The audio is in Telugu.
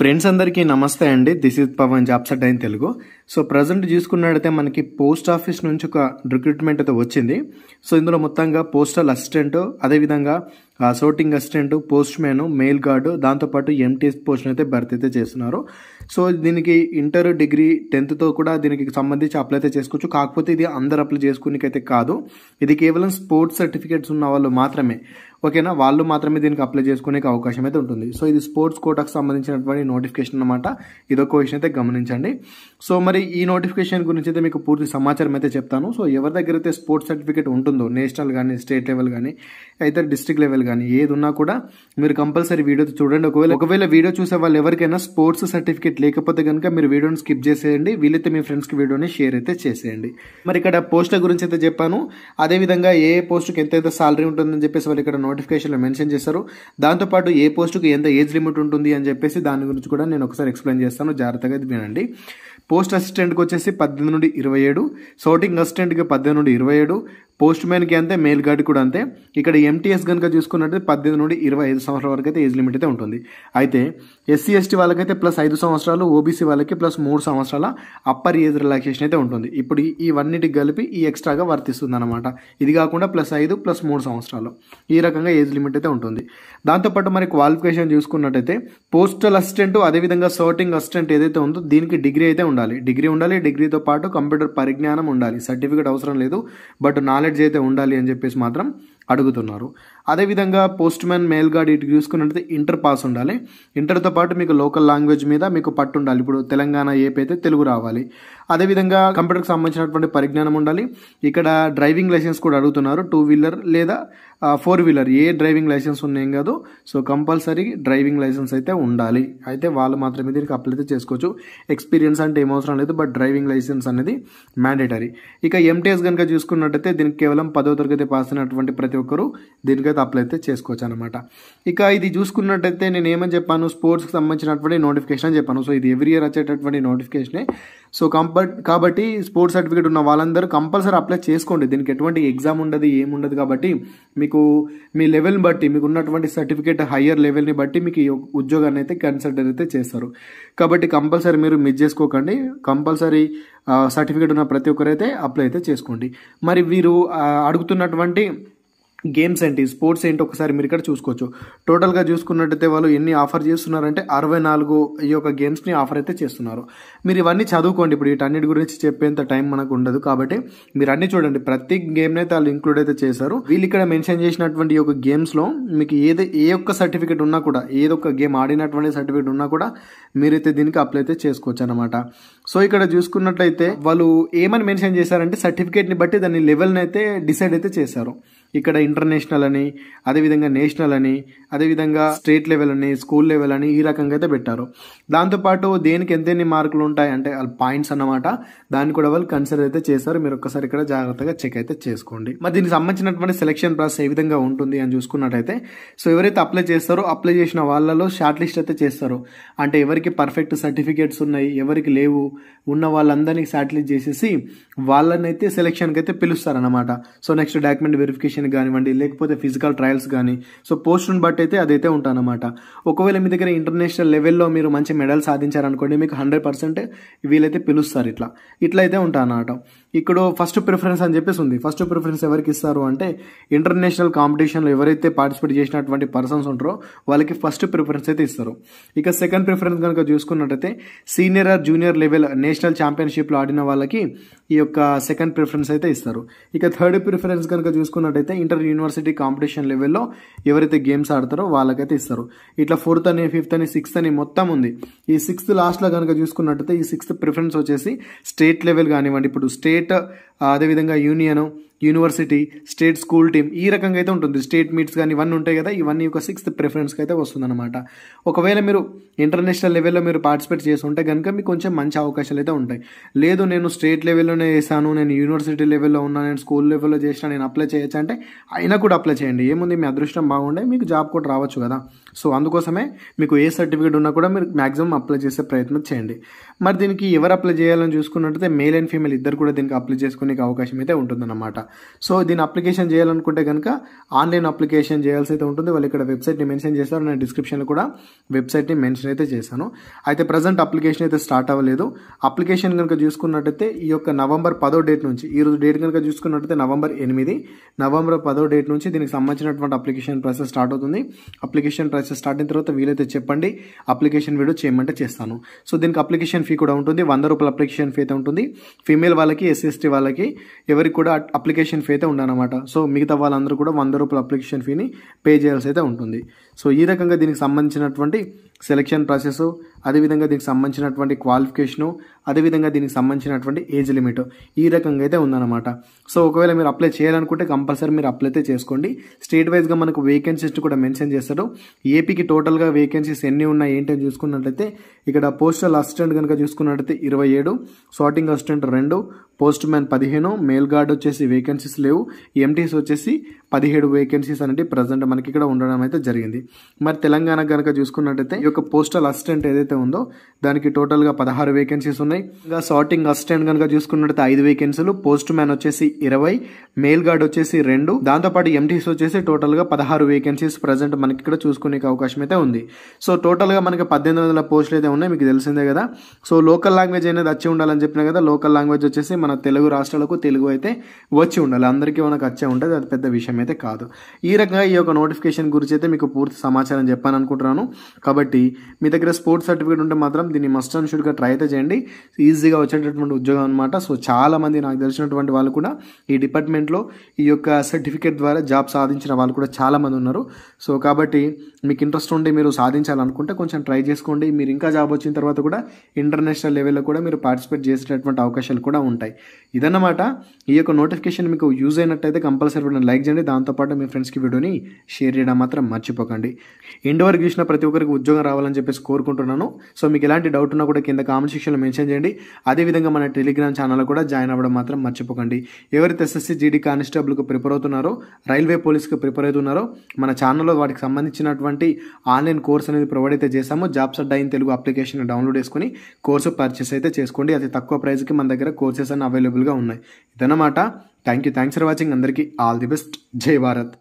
ఫ్రెండ్స్ అందరికీ నమస్తే అండి దిస్ ఇస్ పవన్ జాబ్ అయిన తెలుగు సో ప్రజెంట్ చూసుకున్నట్టయితే మనకి పోస్ట్ ఆఫీస్ నుంచి ఒక రిక్రూట్మెంట్ అయితే వచ్చింది సో ఇందులో మొత్తంగా పోస్టల్ అసిస్టెంట్ అదేవిధంగా sorting assistant postman mail guard దాంతోపాటు ఎంటీఎస్ పోస్ట్ అయితే భర్తీ అయితే చేస్తున్నారు సో దీనికి ఇంటర్ డిగ్రీ టెన్త్తో కూడా దీనికి సంబంధించి అప్లై అయితే చేసుకోవచ్చు కాకపోతే ఇది అందరు అప్లై చేసుకునేకైతే కాదు ఇది కేవలం స్పోర్ట్స్ సర్టిఫికేట్స్ ఉన్న వాళ్ళు మాత్రమే ఓకేనా వాళ్ళు మాత్రమే దీనికి అప్లై చేసుకునే అవకాశం అయితే ఉంటుంది సో ఇది స్పోర్ట్స్ కోటాకు సంబంధించినటువంటి నోటిఫికేషన్ అనమాట ఇదొక విషయం అయితే గమనించండి సో మరి ఈ నోటిఫికేషన్ గురించి అయితే మీకు పూర్తి సమాచారం అయితే చెప్తాను సో ఎవరి దగ్గర అయితే స్పోర్ట్స్ సర్టిఫికేట్ ఉంటుందో నేషనల్ కానీ స్టేట్ లెవెల్ కానీ అయితే డిస్ట్రిక్ట్ లెవెల్ కానీ ఏది ఉన్నా కూడా మీరు కంపల్సరీ వీడియో చూడండి ఒకవేళ ఒకవేళ వీడియో చూసే వాళ్ళు ఎవరికైనా స్పోర్ట్స్ సర్టిఫికేట్ లేకపోతే కనుక మీరు వీడియోని స్కిప్ చేసేయండి వీలైతే మీ ఫ్రెండ్స్కి వీడియోని షేర్ అయితే చేసేయండి మరి ఇక్కడ పోస్టుల గురించి అయితే చెప్పాను అదేవిధంగా ఏ పోస్టుకి ఎంతైతే సాలరీ ఉంటుందని చెప్పేసి వాళ్ళు ఇక్కడ నోటిఫికేషన్లో మెన్షన్ చేస్తారు దాంతోపాటు ఏ పోస్టుకు ఎంత ఏజ్ లిమిట్ ఉంటుంది అని చెప్పేసి దాని గురించి కూడా నేను ఒకసారి ఎక్స్ప్లెయిన్ చేస్తాను జాగ్రత్తగా వినండి పోస్ట్ అసిస్టెంట్కి వచ్చేసి పద్దెనిమిది నుండి ఇరవై ఏడు సోటింగ్ అసిస్టెంట్కి పద్దెనిమిది నుండి ఇరవై ఏడు పోస్ట్ మ్యాన్కి అంతే మెయిల్ గార్డ్ కూడా అంతే ఇక్కడ ఎంటీఎస్ కనుక చూసుకున్నట్టు పద్దెనిమిది నుండి ఇరవై ఐదు సంవత్సరాల వరకు అయితే ఏజ్ లిమిట్ అయితే ఉంటుంది అయితే ఎస్సీ ఎస్టీ వాళ్ళకైతే ప్లస్ ఐదు సంవత్సరాలు ఓబీసీ వాళ్ళకి ప్లస్ మూడు సంవత్సరాల అప్పర్ ఏజ్ రిలాక్సేషన్ అయితే ఉంటుంది ఇప్పుడు ఇవన్నిటికి కలిపి ఈ ఎక్స్ట్రాగా వర్తిస్తుంది అనమాట ఇది కాకుండా ప్లస్ ఐదు ప్లస్ మూడు సంవత్సరాలు ఈ రకంగా ఏజ్ లిమిట్ అయితే ఉంటుంది దాంతోపాటు మరి క్వాలిఫికేషన్ చూసుకున్నట్టయితే పోస్టల్ అసిస్టెంట్ అదేవిధంగా సర్టింగ్ అసిస్టెంట్ ఏదైతే ఉందో దీనికి డిగ్రీ అయితే ఉండాలి డిగ్రీ ఉండాలి డిగ్రీతో పాటు కంప్యూటర్ పరిజ్ఞానం ఉండాలి సర్టిఫికేట్ అవసరం లేదు బట్ నాలెడ్జ్ నాలెడ్జ్ అయితే ఉండాలి అని చెప్పేసి మాత్రం అడుగుతున్నారు అదేవిధంగా పోస్ట్ మ్యాన్ మెయిల్ గార్డ్ ఇటు చూసుకున్నట్లయితే ఇంటర్ పాస్ ఉండాలి ఇంటర్తో పాటు మీకు లోకల్ లాంగ్వేజ్ మీద మీకు పట్టు ఉండాలి ఇప్పుడు తెలంగాణ ఏపీ అయితే తెలుగు రావాలి అదేవిధంగా కంప్యూటర్కి సంబంధించినటువంటి పరిజ్ఞానం ఉండాలి ఇక్కడ డ్రైవింగ్ లైసెన్స్ కూడా అడుగుతున్నారు టూ వీలర్ లేదా ఫోర్ వీలర్ ఏ డ్రైవింగ్ లైసెన్స్ ఉన్నాయం కాదు సో కంపల్సరీ డ్రైవింగ్ లైసెన్స్ అయితే ఉండాలి అయితే వాళ్ళు మాత్రమే దీనికి అప్లై అయితే చేసుకోవచ్చు ఎక్స్పీరియన్స్ అంటే ఏమవసరం లేదు బట్ డ్రైవింగ్ లైసెన్స్ అనేది మ్యాండేటరీ ఇక ఎంటీఎస్ కనుక చూసుకున్నట్టయితే దీనికి కేవలం పదో తరగతి పాస్ అయినటువంటి ప్రతి ప్రతి ఒక్కరు దీనికైతే అప్లై అయితే చేసుకోవచ్చు అనమాట ఇక ఇది చూసుకున్నట్టయితే నేను ఏమని చెప్పాను స్పోర్ట్స్కి సంబంధించినటువంటి నోటిఫికేషన్ అని చెప్పాను సో ఇది ఎవ్రీ ఇయర్ వచ్చేటటువంటి నోటిఫికేషనే సో కంపల్ కాబట్టి స్పోర్ట్స్ సర్టిఫికేట్ ఉన్న వాళ్ళందరూ కంపల్సరీ అప్లై చేసుకోండి దీనికి ఎటువంటి ఎగ్జామ్ ఉండదు ఏముండదు కాబట్టి మీకు మీ లెవెల్ని బట్టి మీకు ఉన్నటువంటి సర్టిఫికేట్ హయ్యర్ లెవెల్ని బట్టి మీకు ఉద్యోగాన్ని అయితే కన్సిడర్ అయితే చేస్తారు కాబట్టి కంపల్సరీ మీరు మిస్ చేసుకోకండి కంపల్సరీ సర్టిఫికేట్ ఉన్న ప్రతి ఒక్కరైతే అప్లై అయితే చేసుకోండి మరి వీరు అడుగుతున్నటువంటి గేమ్స్ ఏంటి స్పోర్ట్స్ ఏంటి ఒకసారి మీరు ఇక్కడ చూసుకోవచ్చు టోటల్గా చూసుకున్నట్టయితే వాళ్ళు ఎన్ని ఆఫర్ చేస్తున్నారంటే అరవై నాలుగు ఈ యొక్క గేమ్స్ని ఆఫర్ అయితే చేస్తున్నారు మీరు ఇవన్నీ చదువుకోండి ఇప్పుడు వీటన్నిటి గురించి చెప్పేంత టైం మనకు ఉండదు కాబట్టి మీరు అన్ని చూడండి ప్రతి గేమ్ని అయితే వాళ్ళు ఇంక్లూడ్ అయితే చేశారు వీళ్ళు ఇక్కడ మెన్షన్ చేసినటువంటి యొక్క గేమ్స్లో మీకు ఏది ఏ ఒక్క సర్టిఫికేట్ ఉన్నా కూడా ఏదొక్క గేమ్ ఆడినటువంటి సర్టిఫికేట్ ఉన్నా కూడా మీరైతే దీనికి అప్లై అయితే చేసుకోవచ్చు అనమాట సో ఇక్కడ చూసుకున్నట్లయితే వాళ్ళు ఏమని మెన్షన్ చేశారంటే సర్టిఫికేట్ని బట్టి దాని లెవెల్ని అయితే డిసైడ్ అయితే చేశారు ఇక్కడ ఇంటర్నేషనల్ అని అదేవిధంగా నేషనల్ అని అదేవిధంగా స్టేట్ లెవెల్ అని స్కూల్ లెవెల్ అని ఈ రకంగా అయితే పెట్టారు దాంతోపాటు దేనికి ఎంతెన్ని మార్కులు ఉంటాయి అంటే పాయింట్స్ అన్నమాట దాన్ని కూడా వాళ్ళు కన్సిడర్ అయితే చేశారు మీరు ఒక్కసారి ఇక్కడ జాగ్రత్తగా చెక్ అయితే చేసుకోండి మరి దీనికి సంబంధించినటువంటి సెలక్షన్ ప్రాసెస్ ఏ విధంగా ఉంటుంది అని చూసుకున్నట్టయితే సో ఎవరైతే అప్లై చేస్తారో అప్లై చేసిన వాళ్ళలో షార్ట్ లిస్ట్ అయితే చేస్తారు అంటే ఎవరికి పర్ఫెక్ట్ సర్టిఫికేట్స్ ఉన్నాయి ఎవరికి లేవు ఉన్న వాళ్ళందరినీ షార్ట్ లిస్ట్ చేసేసి వాళ్ళనైతే సెలెక్షన్కి అయితే పిలుస్తారు అనమాట so next document verification examination కానివ్వండి లేకపోతే ఫిజికల్ ట్రయల్స్ కానీ సో పోస్ట్ను బట్టి అయితే అదైతే ఉంటానమాట ఒకవేళ మీ దగ్గర ఇంటర్నేషనల్ లెవెల్లో మీరు మంచి మెడల్ సాధించారనుకోండి మీకు హండ్రెడ్ పర్సెంట్ వీళ్ళైతే పిలుస్తారు ఇట్లా ఇట్లయితే అయితే ఉంటానమాట ఇక్కడ ఫస్ట్ ప్రిఫరెన్స్ అని చెప్పేసి ఉంది ఫస్ట్ ప్రిఫరెన్స్ ఎవరికి ఇస్తారు అంటే ఇంటర్నేషనల్ కాంపిటీషన్లో ఎవరైతే పార్టిసిపేట్ చేసినటువంటి పర్సన్స్ ఉంటారో వాళ్ళకి ఫస్ట్ ప్రిఫరెన్స్ అయితే ఇస్తారు ఇక సెకండ్ ప్రిఫరెన్స్ కనుక చూసుకున్నట్టయితే senior or junior level national ఛాంపియన్షిప్లో ఆడిన వాళ్ళకి ఈ యొక్క సెకండ్ ప్రిఫరెన్స్ అయితే ఇస్తారు ఇక థర్డ్ ప్రిఫరెన్స్ కనుక చూసుకున్నట్టయితే ఇంటర్ యూనివర్సిటీ కాంపిటీషన్ లెవెల్లో ఎవరైతే గేమ్స్ ఆడతారో వాళ్ళకైతే ఇస్తారు ఇట్లా ఫోర్త్ అని ఫిఫ్త్ అని సిక్స్త్ అని మొత్తం ఉంది ఈ సిక్స్త్ లాస్ట్లో కనుక చూసుకున్నట్టయితే ఈ సిక్స్త్ ప్రిఫరెన్స్ వచ్చేసి స్టేట్ లెవెల్ కానివ్వండి ఇప్పుడు స్టేట్ స్టేట్ అదేవిధంగా union university state school team ఈ రకంగా అయితే ఉంటుంది స్టేట్ మీట్స్ కానీ ఇవన్నీ ఉంటాయి కదా ఇవన్నీ ఒక సిక్స్త్ ప్రిఫరెన్స్కి అయితే వస్తుందన్నమాట ఒకవేళ మీరు ఇంటర్నేషనల్ లెవెల్లో మీరు పార్టిసిపేట్ చేసి ఉంటే కనుక మీకు కొంచెం మంచి అవకాశాలు అయితే ఉంటాయి లేదు నేను స్టేట్ లెవెల్లోనే చేశాను నేను యూనివర్సిటీ లెవెల్లో ఉన్నా నేను స్కూల్ లెవెల్లో చేసినా నేను అప్లై చేయొచ్చు అంటే అయినా కూడా అప్లై చేయండి ఏముంది మీ అదృష్టం బాగుండే మీకు జాబ్ కూడా రావచ్చు కదా సో అందుకోసమే మీకు ఏ సర్టిఫికేట్ ఉన్నా కూడా మీరు మ్యాక్సిమం అప్లై చేసే ప్రయత్నం చేయండి మరి దీనికి ఎవరు అప్లై చేయాలని చూసుకున్నట్టయితే మేల్ అండ్ ఫీమేల్ ఇద్దరు కూడా దీనికి అప్లై చేసుకునే అవకాశం అయితే ఉంటుందన్నమాట సో దీని అప్లికేషన్ చేయాలనుకుంటే కనుక ఆన్లైన్ అప్లికేషన్ చేయాల్సి అయితే ఉంటుంది వాళ్ళు ఇక్కడ వెబ్సైట్ని మెన్షన్ చేశారు నేను డిస్క్రిప్షన్లో కూడా వెబ్సైట్ని మెన్షన్ అయితే చేశాను అయితే ప్రజెంట్ అప్లికేషన్ అయితే స్టార్ట్ అవ్వలేదు అప్లికేషన్ కనుక చూసుకున్నట్టయితే ఈ యొక్క నవంబర్ పదో డేట్ నుంచి ఈ రోజు డేట్ కనుక చూసుకున్నట్టయితే నవంబర్ ఎనిమిది నవంబర్ పదో డేట్ నుంచి దీనికి సంబంధించినటువంటి అప్లికేషన్ ప్రాసెస్ స్టార్ట్ అవుతుంది అప్లికేషన్ ప్రాసెస్ స్టార్ట్ అయిన తర్వాత వీలైతే చెప్పండి అప్లికేషన్ వీడియో చేయమంటే చేస్తాను సో దీనికి అప్లికేషన్ ఫీ కూడా ఉంటుంది వంద రూపాయల అప్లికేషన్ ఫీ అయితే ఉంటుంది ఫీమేల్ వాళ్ళకి ఎస్సీ ఎస్టీ వాళ్ళకి ఎవరికి కూడా అప్లికేషన్ అప్లికేషన్ ఫీ అయితే ఉండనమాట సో మిగతా వాళ్ళందరూ కూడా వంద రూపాయల అప్లికేషన్ ఫీని పే చేయాల్సి అయితే ఉంటుంది సో ఈ రకంగా దీనికి సంబంధించినటువంటి సెలెక్షన్ ప్రాసెస్ అదేవిధంగా దీనికి సంబంధించినటువంటి క్వాలిఫికేషను అదేవిధంగా దీనికి సంబంధించినటువంటి ఏజ్ లిమిట్ ఈ రకంగా అయితే ఉందన్నమాట సో ఒకవేళ మీరు అప్లై చేయాలనుకుంటే కంపల్సరీ మీరు అప్లై అయితే చేసుకోండి స్టేట్ వైజ్గా మనకు వేకెన్సీస్ కూడా మెన్షన్ చేస్తారు ఏపీకి టోటల్గా వేకెన్సీస్ ఎన్ని ఉన్నాయి ఏంటని చూసుకున్నట్లయితే ఇక్కడ పోస్టల్ అసిస్టెంట్ కనుక చూసుకున్నట్లయితే ఇరవై ఏడు సార్టింగ్ అసిస్టెంట్ రెండు పోస్ట్ మ్యాన్ పదిహేను మెయిల్ గార్డ్ వచ్చేసి వేకెన్సీస్ లేవు ఎంటీస్ వచ్చేసి పదిహేడు వేకెన్సీస్ అనేది ప్రజెంట్ మనకి ఇక్కడ ఉండడం అయితే జరిగింది మరి తెలంగాణ కనుక చూసుకున్నట్టయితే యొక్క పోస్టల్ అసిస్టెంట్ ఏదైతే ఉందో దానికి టోటల్గా పదహారు వేకెన్సీస్ ఉన్నాయి ఇంకా సార్టింగ్ అసిస్టెంట్ కనుక చూసుకున్నట్లయితే ఐదు వేకెన్సీలు పోస్ట్ మ్యాన్ వచ్చేసి ఇరవై మెయిల్ గార్డ్ వచ్చేసి రెండు దాంతోపాటు ఎంటీస్ వచ్చేసి టోటల్గా పదహారు వేకెన్సీస్ ప్రజెంట్ మనకి ఇక్కడ చూసుకునే అవకాశం అయితే ఉంది సో టోటల్గా మనకి పద్దెనిమిది వందల పోస్టులు అయితే ఉన్నాయి మీకు తెలిసిందే కదా సో లోకల్ లాంగ్వేజ్ అనేది వచ్చి ఉండాలని చెప్పిన కదా లోకల్ లాంగ్వేజ్ వచ్చేసి మన తెలుగు రాష్ట్రాలకు తెలుగు అయితే వచ్చి ఉండాలి అందరికీ మనకు వచ్చే ఉంటుంది అది పెద్ద విషయం అయితే కాదు ఈ రకంగా ఈ యొక్క నోటిఫికేషన్ గురించి అయితే మీకు పూర్తి సమాచారం చెప్పాను అనుకుంటున్నాను కాబట్టి కాబట్టి మీ దగ్గర స్పోర్ట్స్ సర్టిఫికేట్ ఉంటే మాత్రం దీన్ని మస్ట్ అండ్ షూడ్గా ట్రై అయితే చేయండి ఈజీగా వచ్చేటటువంటి ఉద్యోగం అనమాట సో చాలామంది నాకు తెలిసినటువంటి వాళ్ళు కూడా ఈ డిపార్ట్మెంట్లో ఈ యొక్క సర్టిఫికేట్ ద్వారా జాబ్ సాధించిన వాళ్ళు కూడా చాలామంది ఉన్నారు సో కాబట్టి మీకు ఇంట్రెస్ట్ ఉండి మీరు సాధించాలనుకుంటే కొంచెం ట్రై చేసుకోండి మీరు ఇంకా జాబ్ వచ్చిన తర్వాత కూడా ఇంటర్నేషనల్ లెవెల్లో కూడా మీరు పార్టిసిపేట్ చేసేటటువంటి అవకాశాలు కూడా ఉంటాయి ఇదన్నమాట ఈ యొక్క నోటిఫికేషన్ మీకు యూజ్ అయినట్టయితే కంపల్సరీ లైక్ చేయండి దాంతోపాటు మీ ఫ్రెండ్స్కి వీడియోని షేర్ చేయడం మాత్రం మర్చిపోకండి ఇండోర్ గీసిన ప్రతి ఒక్కరికి ఉద్యోగం రావాలని చెప్పేసి కోరుకుంటున్నాను సో మీకు ఎలాంటి డౌట్ ఉన్నా కూడా కింద కామెంట్ సెక్షన్లో మెన్షన్ చేయండి అదేవిధంగా మన టెలిగ్రామ్ ఛానల్ కూడా జాయిన్ అవ్వడం మాత్రం మర్చిపోకండి ఎవరైతే ఎస్ఎస్సి జీడీ కానిస్టేబుల్కి ప్రిపేర్ అవుతున్నారో రైల్వే పోలీస్కి ప్రిపేర్ అవుతున్నారో మన ఛానల్లో వాటికి సంబంధించినటువంటి ఆన్లైన్ కోర్స్ అనేది ప్రొవైడ్ అయితే చేశామో jobs Adda in Telugu application download చేసుకుని కోర్సు పర్చేస్ అయితే చేసుకోండి అతి తక్కువ ప్రైస్కి మన దగ్గర కోర్సెస్ అన్ని అవైలబుల్గా ఉన్నాయి ఇదన్నమాట thank you thanks for watching అందరికీ ఆల్ ది బెస్ట్ జై భారత్